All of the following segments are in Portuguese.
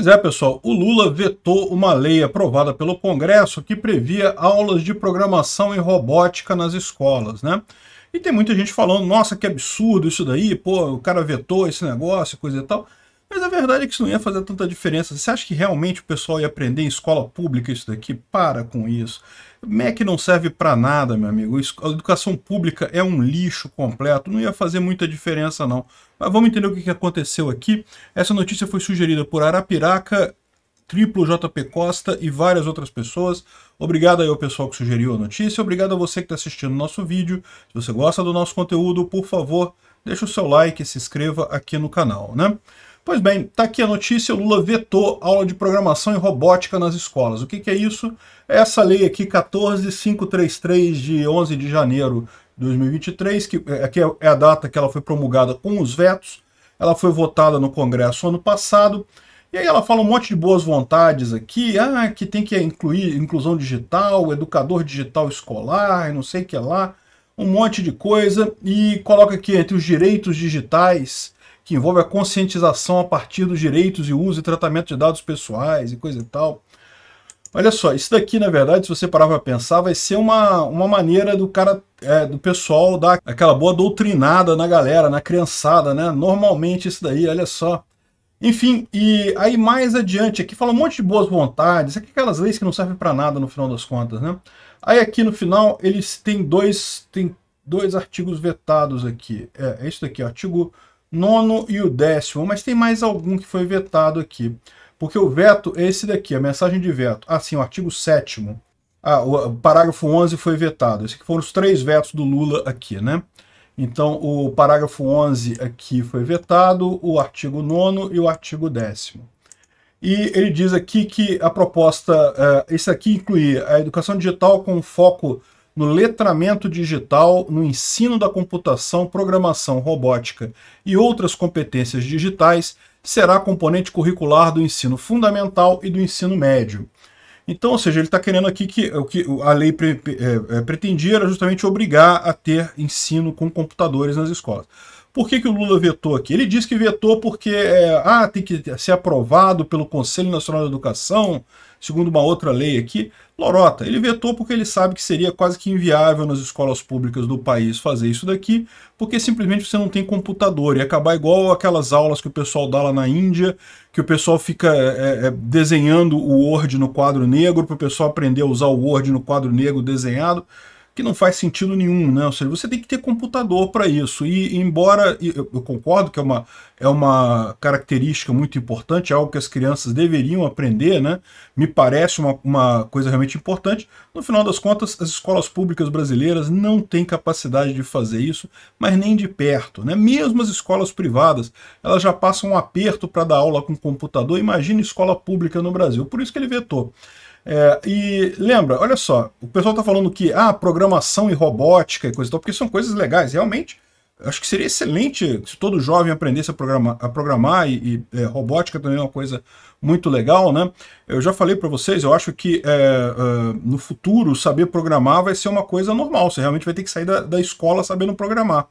Pois é, pessoal, o Lula vetou uma lei aprovada pelo Congresso que previa aulas de programação e robótica nas escolas, né? E tem muita gente falando, nossa, que absurdo isso daí, pô, o cara vetou esse negócio, coisa e tal. Mas a verdade é que isso não ia fazer tanta diferença. Você acha que realmente o pessoal ia aprender em escola pública isso daqui? Para com isso. MEC não serve para nada, meu amigo. A educação pública é um lixo completo. Não ia fazer muita diferença, não. Mas vamos entender o que aconteceu aqui. Essa notícia foi sugerida por Arapiraca, Triplo JP Costa e várias outras pessoas. Obrigado aí ao pessoal que sugeriu a notícia. Obrigado a você que está assistindo o nosso vídeo. Se você gosta do nosso conteúdo, por favor, deixa o seu like e se inscreva aqui no canal, né? Pois bem, está aqui a notícia, Lula vetou aula de programação e robótica nas escolas. O que, que é isso? É essa lei aqui, 14533, de 11 de janeiro de 2023, que é, aqui é, é a data que ela foi promulgada com os vetos, ela foi votada no Congresso ano passado, e aí ela fala um monte de boas vontades aqui, ah, que tem que incluir inclusão digital, educador digital escolar, não sei o que lá, um monte de coisa, e coloca aqui entre os direitos digitais que envolve a conscientização a partir dos direitos e uso e tratamento de dados pessoais e coisa e tal. Olha só, isso daqui, na verdade, se você parar para pensar, vai ser uma, uma maneira do cara, é, do pessoal dar aquela boa doutrinada na galera, na criançada, né? Normalmente isso daí, olha só. Enfim, e aí mais adiante aqui fala um monte de boas vontades, aquelas leis que não servem para nada no final das contas, né? Aí aqui no final eles têm dois, tem dois artigos vetados aqui. É, é isso daqui, artigo nono e o décimo, mas tem mais algum que foi vetado aqui. Porque o veto é esse daqui, a mensagem de veto. Ah, sim, o artigo 7 ah, o parágrafo 11 foi vetado. Esses foram os três vetos do Lula aqui, né? Então, o parágrafo 11 aqui foi vetado, o artigo 9 e o artigo 10. E ele diz aqui que a proposta, uh, eh, isso aqui incluir a educação digital com foco no letramento digital, no ensino da computação, programação robótica e outras competências digitais, será componente curricular do ensino fundamental e do ensino médio. Então, ou seja, ele está querendo aqui que o que a lei pre, é, é, pretendia era justamente obrigar a ter ensino com computadores nas escolas. Por que, que o Lula vetou aqui? Ele disse que vetou porque é, ah, tem que ser aprovado pelo Conselho Nacional de Educação, segundo uma outra lei aqui. Lorota, ele vetou porque ele sabe que seria quase que inviável nas escolas públicas do país fazer isso daqui, porque simplesmente você não tem computador e acabar igual aquelas aulas que o pessoal dá lá na Índia, que o pessoal fica é, é, é desenhando o Word no quadro negro, para o pessoal aprender a usar o Word no quadro negro desenhado que não faz sentido nenhum, né? Ou seja, você tem que ter computador para isso. E embora eu concordo que é uma, é uma característica muito importante, é algo que as crianças deveriam aprender, né? Me parece uma, uma coisa realmente importante. No final das contas, as escolas públicas brasileiras não têm capacidade de fazer isso, mas nem de perto, né? Mesmo as escolas privadas, elas já passam um aperto para dar aula com computador. Imagina escola pública no Brasil. Por isso que ele vetou. É, e lembra, olha só, o pessoal está falando que ah, programação e robótica e coisa e tal, porque são coisas legais, realmente. Acho que seria excelente se todo jovem aprendesse a programar, a programar e, e é, robótica também é uma coisa muito legal, né? Eu já falei para vocês, eu acho que é, é, no futuro saber programar vai ser uma coisa normal, você realmente vai ter que sair da, da escola sabendo programar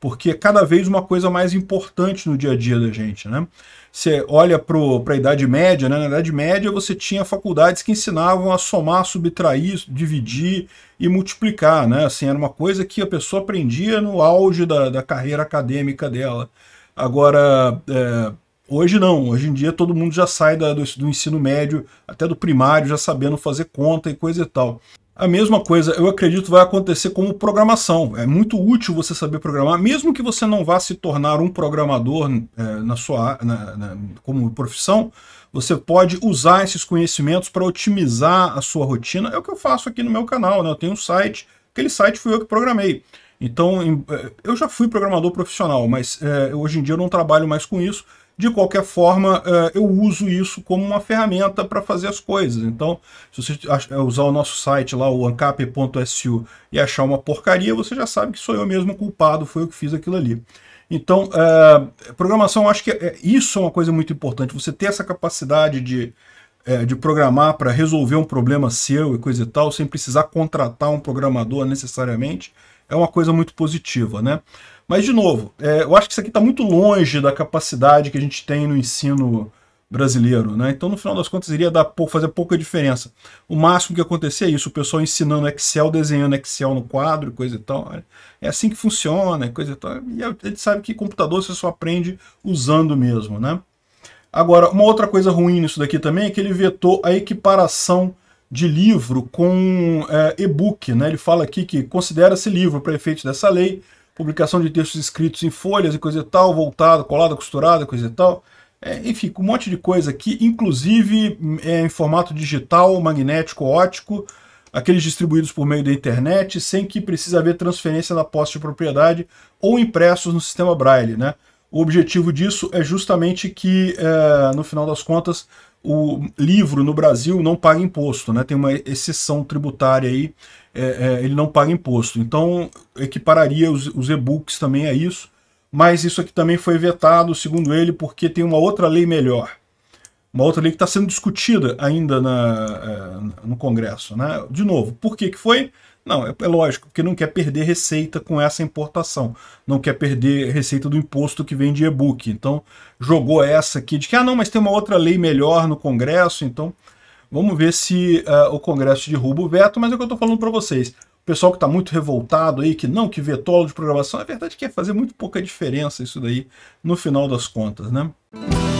porque é cada vez uma coisa mais importante no dia a dia da gente, né? Você olha para a Idade Média, né? Na Idade Média você tinha faculdades que ensinavam a somar, subtrair, dividir e multiplicar, né? Assim, era uma coisa que a pessoa aprendia no auge da, da carreira acadêmica dela. Agora, é, hoje não, hoje em dia todo mundo já sai da, do, do ensino médio, até do primário, já sabendo fazer conta e coisa e tal. A mesma coisa, eu acredito, vai acontecer como programação. É muito útil você saber programar, mesmo que você não vá se tornar um programador é, na sua, na, na, como profissão, você pode usar esses conhecimentos para otimizar a sua rotina. É o que eu faço aqui no meu canal, né? Eu tenho um site, aquele site fui eu que programei. Então, é, eu já fui programador profissional, mas é, hoje em dia eu não trabalho mais com isso. De qualquer forma, é, eu uso isso como uma ferramenta para fazer as coisas. Então, se você é, usar o nosso site lá, o ancap.su, e achar uma porcaria, você já sabe que sou eu mesmo culpado, foi eu que fiz aquilo ali. Então, é, programação, acho que é, isso é uma coisa muito importante. Você ter essa capacidade de, é, de programar para resolver um problema seu e coisa e tal, sem precisar contratar um programador necessariamente é uma coisa muito positiva, né? Mas, de novo, é, eu acho que isso aqui está muito longe da capacidade que a gente tem no ensino brasileiro, né? Então, no final das contas, iria dar, fazer pouca diferença. O máximo que acontecia é isso, o pessoal ensinando Excel, desenhando Excel no quadro, coisa e tal. Né? É assim que funciona, coisa e tal. E a gente sabe que computador você só aprende usando mesmo, né? Agora, uma outra coisa ruim nisso daqui também é que ele vetou a equiparação de livro com é, e-book. Né? Ele fala aqui que considera-se livro para efeito dessa lei, publicação de textos escritos em folhas e coisa e tal, voltado, colada, costurada, coisa e tal. É, enfim, um monte de coisa aqui, inclusive hum, é, em formato digital, magnético, ótico, aqueles distribuídos por meio da internet, sem que precise haver transferência da posse de propriedade ou impressos no sistema Braille. Né? O objetivo disso é justamente que, é, no final das contas, o livro no Brasil não paga imposto, né? tem uma exceção tributária aí, é, é, ele não paga imposto. Então, equipararia os, os e-books também a isso, mas isso aqui também foi vetado, segundo ele, porque tem uma outra lei melhor uma outra lei que está sendo discutida ainda na, é, no Congresso. Né? De novo, por que, que foi? Não, é, é, lógico, porque não quer perder receita com essa importação. Não quer perder receita do imposto que vem de e-book. Então, jogou essa aqui de que, ah, não, mas tem uma outra lei melhor no Congresso. Então, vamos ver se uh, o Congresso derruba o veto. Mas é o que eu estou falando para vocês. O pessoal que está muito revoltado aí, que não, que vetou de programação, é verdade que ia fazer muito pouca diferença isso daí no final das contas, né? Música